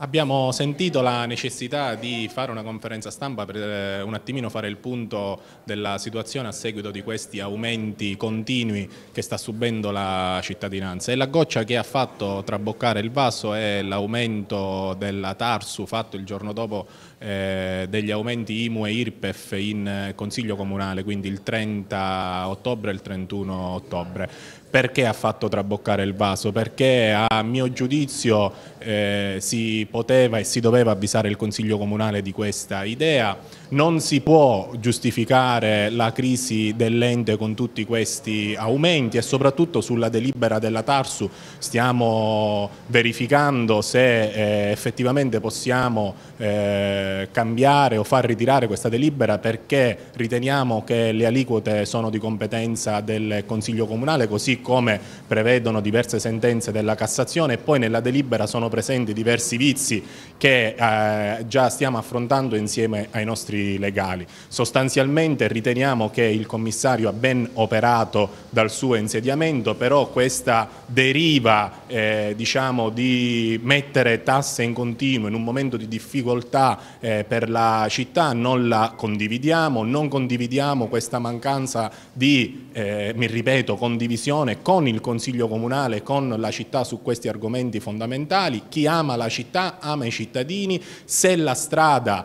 Abbiamo sentito la necessità di fare una conferenza stampa per eh, un attimino fare il punto della situazione a seguito di questi aumenti continui che sta subendo la cittadinanza e la goccia che ha fatto traboccare il vaso è l'aumento della Tarsu fatto il giorno dopo eh, degli aumenti IMU e IRPEF in eh, Consiglio Comunale, quindi il 30 ottobre e il 31 ottobre perché ha fatto traboccare il vaso? Perché a mio giudizio eh, si poteva e si doveva avvisare il Consiglio Comunale di questa idea, non si può giustificare la crisi dell'ente con tutti questi aumenti e soprattutto sulla delibera della Tarsu stiamo verificando se eh, effettivamente possiamo eh, cambiare o far ritirare questa delibera perché riteniamo che le aliquote sono di competenza del Consiglio Comunale così come prevedono diverse sentenze della Cassazione e poi nella delibera sono presenti diversi vizi giudizi che eh, già stiamo affrontando insieme ai nostri legali. Sostanzialmente riteniamo che il commissario ha ben operato dal suo insediamento, però questa deriva eh, diciamo, di mettere tasse in continuo in un momento di difficoltà eh, per la città non la condividiamo, non condividiamo questa mancanza di, eh, mi ripeto, condivisione con il Consiglio Comunale, con la città su questi argomenti fondamentali. Chi ama la città ama i cittadini, se la strada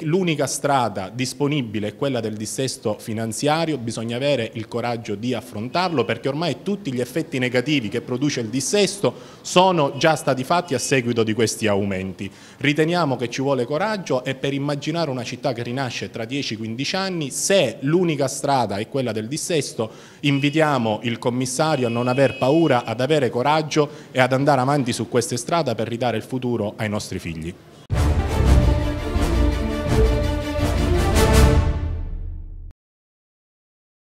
l'unica strada disponibile è quella del dissesto finanziario, bisogna avere il coraggio di affrontarlo perché ormai tutti gli effetti negativi che produce il dissesto sono già stati fatti a seguito di questi aumenti. Riteniamo che ci vuole coraggio e per immaginare una città che rinasce tra 10-15 anni, se l'unica strada è quella del dissesto, invitiamo il commissario a non aver paura, ad avere coraggio e ad andare avanti su queste strade per ridare il futuro ai nostri figli.